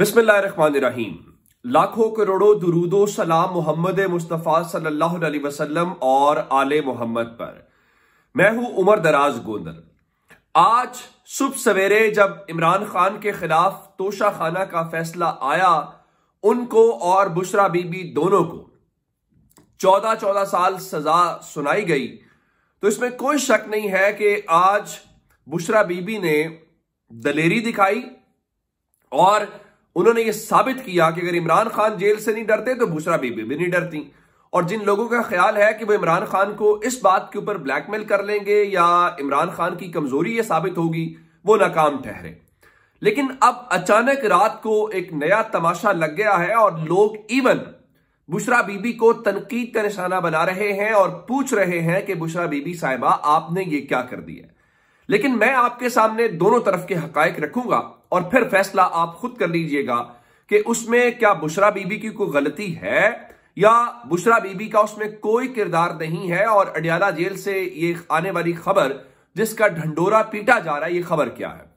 बिस्मिल्लाहिर्रहमानिर्रहीम लाखों करोड़ों दुरूदो सलाम मोहम्मद मुस्तफ़ा सल्लल्लाहु अलैहि वसल्लम और आले मोहम्मद पर मैं हूं उमर दराज गोंदर आज सुबह सवेरे जब इमरान खान के खिलाफ खाना का फैसला आया उनको और बुशरा बीबी दोनों को चौदह चौदह साल सजा सुनाई गई तो इसमें कोई शक नहीं है कि आज बुशरा बीबी ने दलेरी दिखाई और उन्होंने ये साबित किया कि अगर इमरान खान जेल से नहीं डरते तो भूसरा बीबी भी नहीं डरती और जिन लोगों का ख्याल है कि वो इमरान खान को इस बात के ऊपर ब्लैकमेल कर लेंगे या इमरान खान की कमजोरी यह साबित होगी वो नाकाम ठहरे लेकिन अब अचानक रात को एक नया तमाशा लग गया है और लोग इवन बुशरा बीबी को तनकीद का निशाना बना रहे हैं और पूछ रहे हैं कि बुशरा बीबी साहिबा आपने ये क्या कर दिया लेकिन मैं आपके सामने दोनों तरफ के हक रखूंगा और फिर फैसला आप खुद कर लीजिएगा कि उसमें क्या बुशरा बीबी की कोई गलती है या बुशरा बीबी का उसमें कोई किरदार नहीं है और अडियाला जेल से ये आने वाली खबर जिसका ढंडोरा पीटा जा रहा है यह खबर क्या है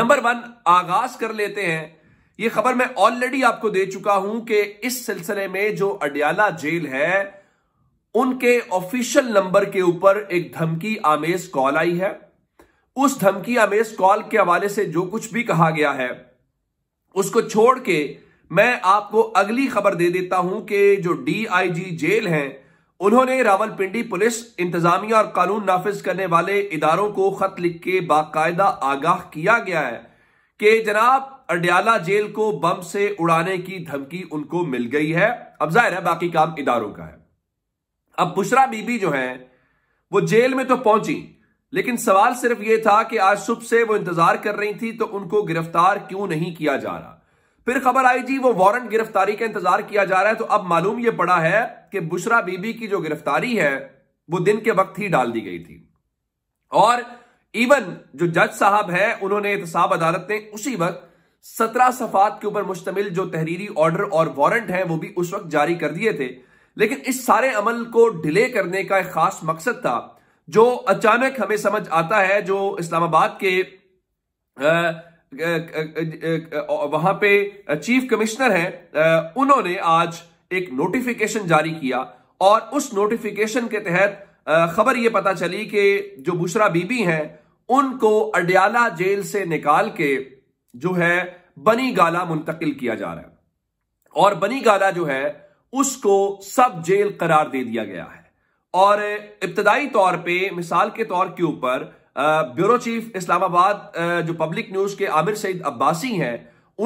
नंबर वन आगाज कर लेते हैं यह खबर मैं ऑलरेडी आपको दे चुका हूं कि इस सिलसिले में जो अडियाला जेल है उनके ऑफिशियल नंबर के ऊपर एक धमकी आमेज कॉल आई है उस धमकी आमेज कॉल के हवाले से जो कुछ भी कहा गया है उसको छोड़ के मैं आपको अगली खबर दे देता हूं कि जो डीआईजी जेल हैं उन्होंने रावलपिंडी पुलिस इंतजामिया और कानून नाफिज करने वाले इदारों को खत लिख के बाकायदा आगाह किया गया है कि जनाब अडयाला जेल को बम से उड़ाने की धमकी उनको मिल गई है अब जाहिर है बाकी काम इदारों का है अब बुशरा बीबी जो है वो जेल में तो पहुंची लेकिन सवाल सिर्फ यह था कि आज सुबह से वो इंतजार कर रही थी तो उनको गिरफ्तार क्यों नहीं किया जा रहा फिर खबर आई जी वो वारंट गिरफ्तारी का इंतजार किया जा रहा है तो अब मालूम यह पड़ा है कि बुशरा बीबी की जो गिरफ्तारी है वो दिन के वक्त ही डाल दी गई थी और इवन जो जज साहब है उन्होंने एहतसाब अदालत ने उसी वक्त सत्रह सफात के ऊपर मुश्तमिल जो तहरीरी ऑर्डर और वारंट है वो भी उस वक्त जारी कर दिए थे लेकिन इस सारे अमल को डिले करने का एक खास मकसद था जो अचानक हमें समझ आता है जो इस्लामाबाद के वहां पे चीफ कमिश्नर हैं उन्होंने आज एक नोटिफिकेशन जारी किया और उस नोटिफिकेशन के तहत खबर यह पता चली कि जो बुशरा बीबी हैं उनको अडयाला जेल से निकाल के जो है बनी गाला मुंतकिल किया जा रहा है और बनी गाला जो है उसको सब जेल करार दे दिया गया है और इब्तदाई तौर पे मिसाल के तौर के ऊपर ब्यूरो चीफ इस्लामाबाद जो पब्लिक न्यूज के आमिर सईद अब्बासी हैं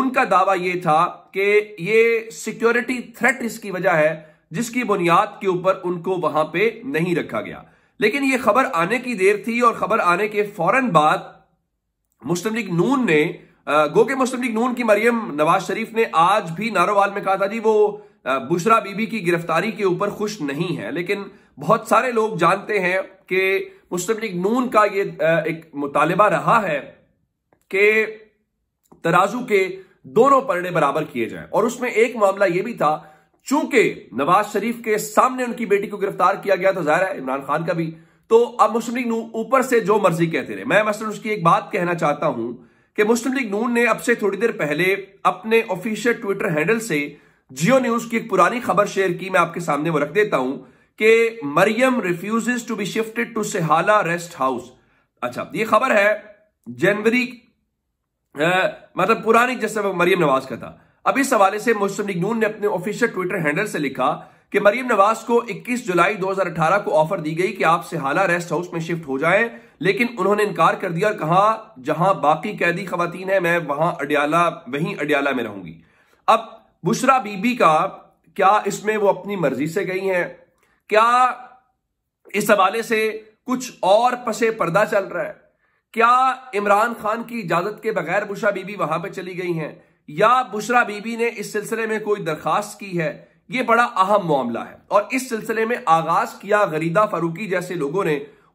उनका दावा यह था कि ये सिक्योरिटी थ्रेट इसकी वजह है जिसकी बुनियाद के ऊपर उनको वहां पे नहीं रखा गया लेकिन ये खबर आने की देर थी और खबर आने के फौरन बाद मुस्लिम लीग नून ने गो के मुस्लिम लीग नून की मरियम नवाज शरीफ ने आज भी नारोवाल में कहा था जी वो बुशरा बीबी की गिरफ्तारी के ऊपर खुश नहीं है लेकिन बहुत सारे लोग जानते हैं कि मुस्लिम लीग नून का ये एक मुतालबा रहा है कि तराजू के दोनों परड़े बराबर किए जाएं और उसमें एक मामला यह भी था चूंकि नवाज शरीफ के सामने उनकी बेटी को गिरफ्तार किया गया तो जाहिर है इमरान खान का भी तो अब मुस्लिम लीग नून ऊपर से जो मर्जी कहते रहे मैं मसलन उसकी एक बात कहना चाहता हूं कि मुस्लिम लीग नून ने अब से थोड़ी देर पहले अपने ऑफिशियल ट्विटर हैंडल से जियो न्यूज की एक पुरानी खबर शेयर की मैं आपके सामने वो रख देता हूं कि Maryam refuse to be shifted to Sihala rest house अच्छा ये खबर है जनवरी मतलब पुरानी जैसे मरियम नवाज का था अब इस हवाले से मुस्लिम लीग नून ने अपने ऑफिशियल ट्विटर हैंडल से लिखा कि मरियम नवाज को 21 जुलाई 2018 को ऑफर दी गई कि आप सिहाला रेस्ट हाउस में शिफ्ट हो जाएं लेकिन उन्होंने इनकार कर दिया और कहा जहां बाकी कैदी खातन है मैं वहां अडियाला वहीं अडियाला में रहूंगी अब बुशरा बीबी का क्या इसमें वो अपनी मर्जी से गई हैं क्या इस हवाले से कुछ और पसे पर्दा चल रहा है क्या इमरान खान की इजाजत के बगैर बुशरा बीबी वहां पर चली गई हैं या बुशरा बीबी ने इस सिलसिले में कोई दरखास्त की है यह बड़ा अहम मामला है और इस सिलसिले में आगाज किया गरीदा फारूकी जैसे लोगों ने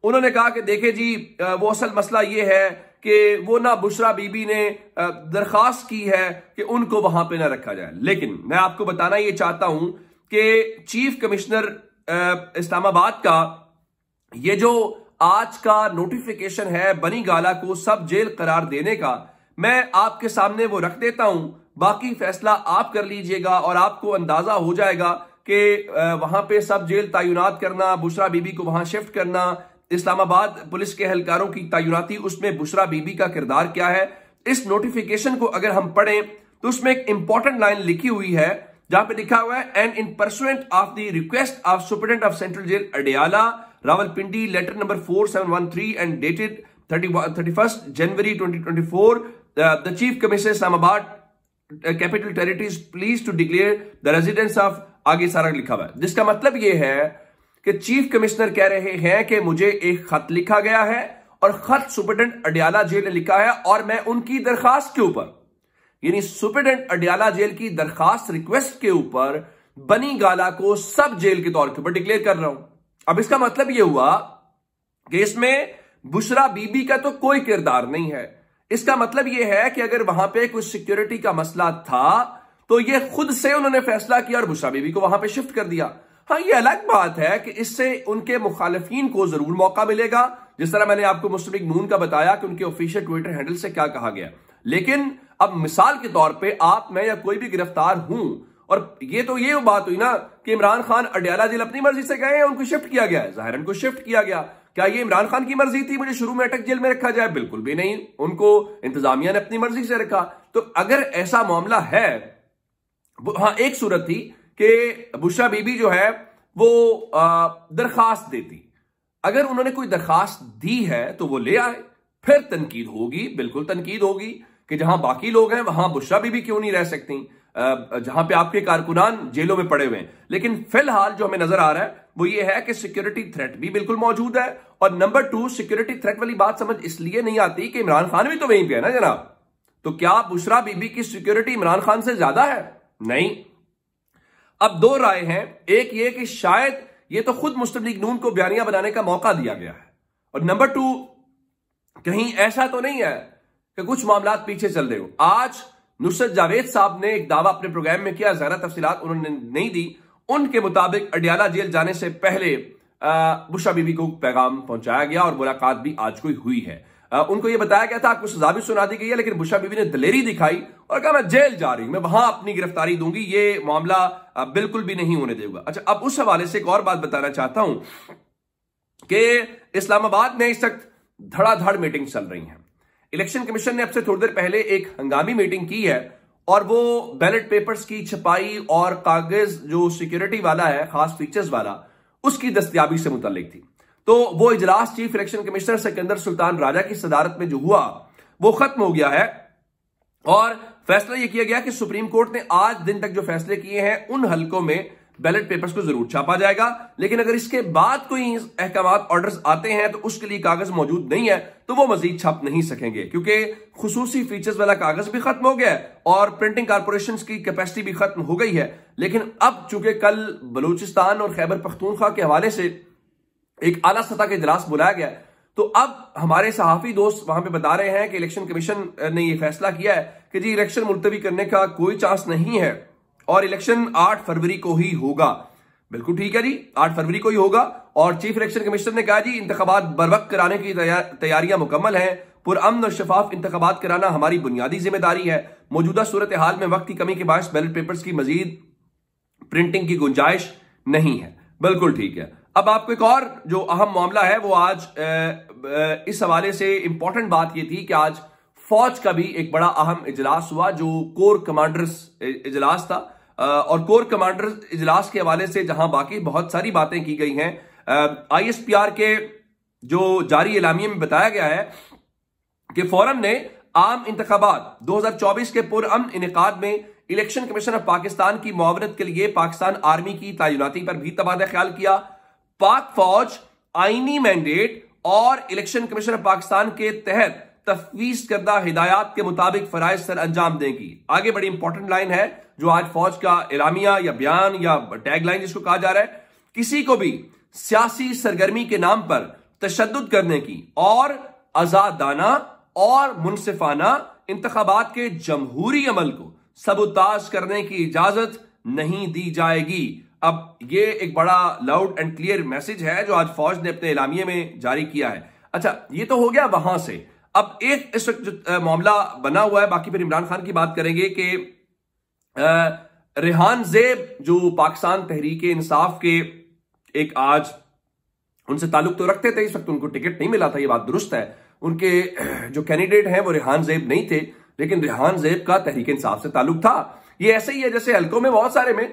उन्होंने कहा कि देखे जी वो असल मसला ये है कि वो ना बुशरा बीबी ने दरखास्त की है कि उनको वहां पे ना रखा जाए लेकिन मैं आपको बताना ये चाहता हूं कि चीफ कमिश्नर इस्लामाबाद का ये जो आज का नोटिफिकेशन है बनी गाला को सब जेल करार देने का मैं आपके सामने वो रख देता हूं बाकी फैसला आप कर लीजिएगा और आपको अंदाजा हो जाएगा कि वहां पे सब जेल तैनात करना बुशरा बीबी को वहां शिफ्ट करना इस्लामाबाद पुलिस के एहलकारों की तयनाती उसमें बुशरा बीबी का किरदार क्या है इस नोटिफिकेशन को अगर हम पढ़ें तो उसमें एक इंपॉर्टेंट लाइन लिखी हुई है जहां पे लिखा हुआ है and in pursuant of the request of superintendent of central jail Adiala Rawalpindi letter number 4713 and dated 31 January 2024 the chief commissioner Islamabad capital territories please to declare the residence of आगे सारा लिखा हुआ है जिसका मतलब यह है कि चीफ कमिश्नर कह रहे हैं कि मुझे एक खत लिखा गया है और खत सुप्रिटेंडेंट अडियाला जेल ने लिखा है और मैं उनकी दरखास्त के ऊपर यानी सुप्रिटेंडेंट अडियाला जेल की दरखास्त रिक्वेस्ट के ऊपर बनी गाला को सब जेल के तौर के ऊपर डिक्लेयर कर रहा हूं अब इसका मतलब यह हुआ कि इसमें बुशरा बीबी का तो कोई किरदार नहीं है इसका मतलब यह है कि अगर वहां पे कुछ सिक्योरिटी का मसला था तो यह खुद से उन्होंने फैसला किया और बुशरा बीबी को वहां पे शिफ्ट कर दिया हाँ ये अलग बात है कि इससे उनके मुखालफन को जरूर मौका मिलेगा जिस तरह मैंने आपको मुस्लिम नून का बताया कि उनके ऑफिशियल ट्विटर हैंडल से क्या कहा गया लेकिन अब मिसाल के तौर पे आप मैं या कोई भी गिरफ्तार हूं और ये तो ये बात हुई ना कि इमरान खान अडयाला जेल अपनी मर्जी से गए हैं उनको शिफ्ट किया गया है जाहिर उनको शिफ्ट किया गया क्या ये इमरान खान की मर्जी थी मुझे शुरू में अटक जेल में रखा जाए बिल्कुल भी नहीं उनको इंतजामिया ने अपनी मर्जी से रखा तो अगर ऐसा मामला है हाँ एक सूरत थी कि बुशा बीबी जो है वो दरखास्त देती अगर उन्होंने कोई दरखास्त दी है तो वो ले आए फिर तनकीद होगी बिल्कुल तनकीद होगी कि जहां बाकी लोग हैं वहां बुशा बीबी क्यों नहीं रह सकती जहां पे आपके कारकुनान जेलों में पड़े हुए हैं लेकिन फिलहाल जो हमें नजर आ रहा है वो ये है कि सिक्योरिटी थ्रेट भी बिल्कुल मौजूद है और नंबर टू सिक्योरिटी थ्रेट वाली बात समझ इसलिए नहीं आती कि इमरान खान भी तो वहीं पे है ना जनाब तो क्या बुशरा बीबी की सिक्योरिटी इमरान खान से ज्यादा है नहीं अब दो राय हैं एक ये कि शायद ये तो खुद मुस्लिम लीग नून को बयानियां बनाने का मौका दिया गया है और नंबर टू कहीं ऐसा तो नहीं है कि कुछ मामला पीछे चल रहे हो आज नुसरत जावेद साहब ने एक दावा अपने प्रोग्राम में किया ज्यादा तफसीत उन्होंने नहीं दी उनके मुताबिक अडियाला जेल जाने से पहले बुशा बीबी को पैगाम पहुंचाया गया और मुलाकात भी आज कोई हुई है आ, उनको यह बताया गया था आपको सजा भी सुना दी गई है लेकिन बुशा बीबी ने दलेरी दिखाई और कहा मैं जेल जा रही हूं मैं वहां अपनी गिरफ्तारी दूंगी ये मामला बिल्कुल भी नहीं होने देगा अच्छा अब उस हवाले से एक और बात बताना चाहता हूं कि इस्लामाबाद में इस वक्त धड़ाधड़ मीटिंग चल रही है इलेक्शन कमीशन ने अब से थोड़ी देर पहले एक हंगामी मीटिंग की है और वो बैलेट पेपर्स की छपाई और कागज जो सिक्योरिटी वाला है खास फीचर्स वाला उसकी दस्तियाबी से मुतलिक थी तो वो इजलास chief election commissioner Sikandar Sultan Raja की सदारत में जो हुआ वो खत्म हो गया है और फैसला यह किया गया कि सुप्रीम कोर्ट ने आज दिन तक जो फैसले किए हैं उन हलकों में बैलेट पेपर्स को जरूर छापा जाएगा लेकिन अगर इसके बाद कोई अहकाम ऑर्डर्स आते हैं तो उसके लिए कागज मौजूद नहीं है तो वो मजीद छाप नहीं सकेंगे क्योंकि खसूसी फीचर्स वाला कागज भी खत्म हो गया है और प्रिंटिंग कारपोरेशन की कैपेसिटी भी खत्म हो गई है लेकिन अब चूंकि कल बलूचिस्तान और खैबर पख्तूनखा के हवाले से एक आला सतह का इजलास बुलाया गया तो अब हमारे सहाफी दोस्त वहां पे बता रहे हैं कि इलेक्शन कमीशन ने यह फैसला किया है कि जी इलेक्शन मुलतवी करने का कोई चांस नहीं है और इलेक्शन 8 फरवरी को ही होगा बिल्कुल ठीक है जी 8 फरवरी को ही होगा और चीफ इलेक्शन कमिश्नर ने कहा जी इंतबात बर वक्त कराने की तैयारियां मुकम्मल हैं पुरअमन और शफाफ इंतबात कराना हमारी बुनियादी जिम्मेदारी है मौजूदा सूरत हाल में वक्त की कमी के बायस बैलेट पेपर्स की मजीद प्रिंटिंग की गुंजाइश नहीं है बिल्कुल ठीक है अब आपको एक और जो अहम मामला है वो आज ए, इस हवाले से इंपॉर्टेंट बात यह थी कि आज फौज का भी एक बड़ा अहम इजलास हुआ जो कोर कमांडर्स इजलास था और कोर कमांडर इजलास के हवाले से जहां बाकी बहुत सारी बातें की गई हैं आईएसपीआर के जो जारी इलामी में बताया गया है कि फोरम ने आम इंतबात 2024 के पुरअम इनकाद में इलेक्शन कमीशन ऑफ पाकिस्तान की मुआवनत के लिए पाकिस्तान आर्मी की तैनाती पर भी तबादला ख्याल किया पाक फौज आईनी मैंडेट और इलेक्शन कमीशन ऑफ पाकिस्तान के तहत तफवीज करदा हिदायत के मुताबिक फराइज सर अंजाम देगी आगे बड़ी इंपॉर्टेंट लाइन है जो आज फौज का इलामिया या बयान या टैगलाइन जिसको कहा जा रहा है किसी को भी सियासी सरगर्मी के नाम पर तशद करने की और आजादाना और मुनसिफाना इंतबात के जमहूरी अमल को सबोताज करने की इजाजत नहीं दी जाएगी अब ये एक बड़ा लाउड एंड क्लियर मैसेज है जो आज फौज ने अपने इलामिये में जारी किया है अच्छा ये तो हो गया वहां से अब एक इस वक्त जो मामला बना हुआ है बाकी फिर इमरान खान की बात करेंगे कि रेहान जेब जो पाकिस्तान तहरीक इंसाफ के एक आज उनसे ताल्लुक तो रखते थे इस वक्त उनको टिकट नहीं मिला था ये बात दुरुस्त है उनके जो कैंडिडेट हैं वो रेहान जेब नहीं थे लेकिन रेहान जेब का तहरीक इंसाफ से ताल्लुक था ये ऐसे ही है जैसे हल्कों में बहुत सारे में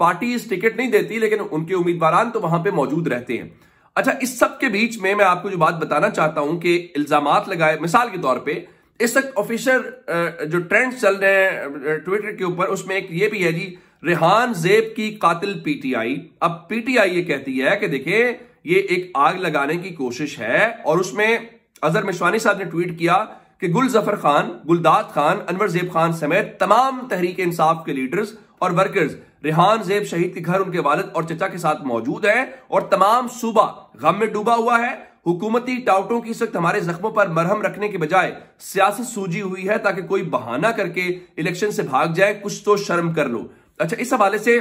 पार्टी इस टिकट नहीं देती लेकिन उनके उम्मीदवार तो वहां पे मौजूद रहते हैं अच्छा इस सब के बीच में मैं आपको जो बात बताना चाहता हूं कि इल्जाम लगाए मिसाल के तौर पे इस वक्त ऑफिशियल जो ट्रेंड चल रहे हैं ट्विटर के ऊपर उसमें एक ये भी है जी रेहान जेब की कातिल पीटीआई अब पीटीआई ये कहती है कि देखिए ये एक आग लगाने की कोशिश है और उसमें अजहर मिशवानी साहब ने ट्वीट किया कि गुल जफर खान गुलदाद खान अनवर जेब खान समेत तमाम तहरीक इंसाफ के लीडर्स और वर्कर्स रिहान जेब शहीद के घर उनके वालद और चचा के साथ मौजूद है और तमाम सूबा गम में डूबा हुआ है हुकूमती टाउटों की इस वक्त हमारे जख्मों पर मरहम रखने के बजाय सियासत सूझी हुई है ताकि कोई बहाना करके इलेक्शन से भाग जाए कुछ तो शर्म कर लो अच्छा इस हवाले से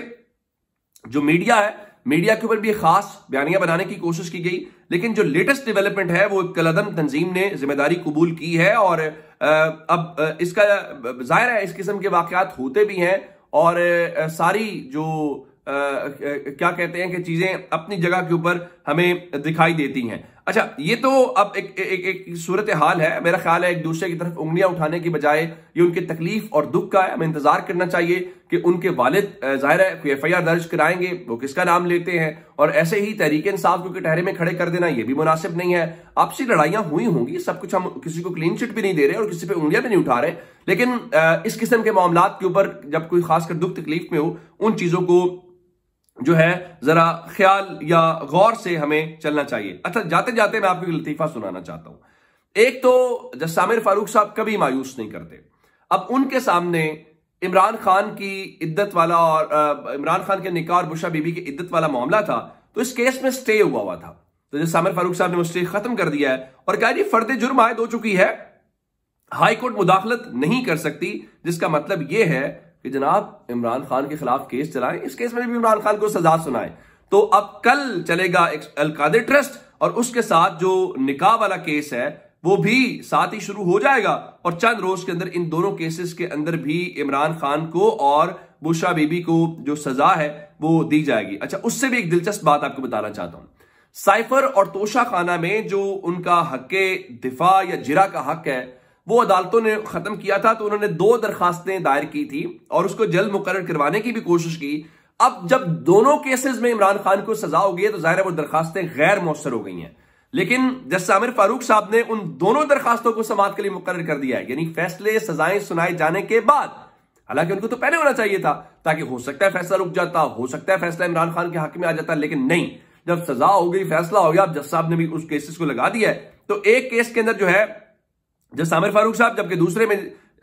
जो मीडिया है मीडिया के ऊपर भी खास बयानियां बनाने की कोशिश की गई लेकिन जो लेटेस्ट डेवलपमेंट है वो कलदम तंजीम ने जिम्मेदारी कबूल की है और अब इसका जाहिर है इस किस्म के वाकत होते भी हैं और सारी जो आ, क्या कहते हैं कि चीजें अपनी जगह के ऊपर हमें दिखाई देती हैं अच्छा ये तो अब एक एक, एक सूरत हाल है मेरा ख्याल है एक दूसरे की तरफ उंगलियां उठाने की बजाय ये उनके तकलीफ और दुख का है हमें इंतजार करना चाहिए कि उनके वालिद जाहिर है कोई एफ दर्ज कराएंगे वो किसका नाम लेते हैं और ऐसे ही तहरीक इंसाफ को ठहरे में खड़े कर देना यह भी मुनासिब नहीं है आपसी लड़ाइयां हुई होंगी सब कुछ हम किसी को क्लीन चिट भी नहीं दे रहे और किसी पर उंगलियां भी नहीं उठा रहे लेकिन इस किस्म के मामला के ऊपर जब कोई खासकर दुख तकलीफ में हो उन चीजों को जो है जरा ख्याल या गौर से हमें चलना चाहिए अच्छा जाते जाते मैं आपको लतीफा सुनाना चाहता हूं एक तो जसामिर फारूक साहब कभी मायूस नहीं करते अब उनके सामने इमरान खान की इद्दत वाला और इमरान खान के निका और बुशा बीबी की इद्दत वाला मामला था तो इस केस में स्टे हुआ हुआ था तो जसामिर फारूक साहब ने वो स्टे खत्म कर दिया है और कहा जी फर्द जुर्म आयद हो चुकी है हाईकोर्ट मुदाखलत नहीं कर सकती जिसका मतलब यह है कि जनाब इमरान खान के खिलाफ केस चलाएं इस केस में भी इमरान खान को सजा सुनाएं तो अब कल चलेगा अलकादे ट्रस्ट और उसके साथ जो निकाह वाला केस है वो भी साथ ही शुरू हो जाएगा और चंद रोज के अंदर इन दोनों केसेस के अंदर भी इमरान खान को और बुशा बीबी को जो सजा है वो दी जाएगी अच्छा उससे भी एक दिलचस्प बात आपको बताना चाहता हूं साइफर और तोशा खाना में जो उनका हक दिफा या जिरा का हक है वो अदालतों ने खत्म किया था तो उन्होंने दो दरखास्तें दायर की थी और उसको जल्द मुकर करवाने की भी कोशिश की अब जब दोनों केसेस में इमरान खान को सजा हो गई है तो जाहिर है वो दरखास्तें गैर मौसर हो गई हैं लेकिन जस्ट आमिर फारूक साहब ने उन दोनों दरखास्तों को समाप्त के लिए मुकर कर दिया है यानी फैसले सजाएं सुनाए जाने के बाद हालांकि उनको तो पहले होना चाहिए था ताकि हो सकता है फैसला रुक जाता हो सकता है फैसला इमरान खान के हक में आ जाता लेकिन नहीं जब सजा हो गई फैसला हो गया अब जस साहब ने भी उस केसेस को लगा दिया है तो एक केस के अंदर जो है जब आमिर फारूक साहब जबकि दूसरे में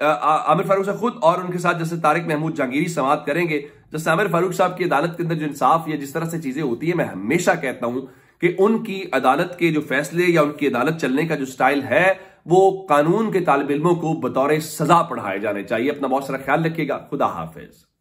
आमिर फारूक साहब खुद और उनके साथ जैसे तारिक महमूद जहांगीरी समाप्त करेंगे जैसे तो आमिर फारूक साहब की अदालत के अंदर जो इंसाफ या जिस तरह से चीजें होती है मैं हमेशा कहता हूं कि उनकी अदालत के जो फैसले या उनकी अदालत चलने का जो स्टाइल है वो कानून के तालब इलमों को बतौर सजा पढ़ाए जाने चाहिए अपना बहुत सारा ख्याल रखिएगा खुदा हाफिज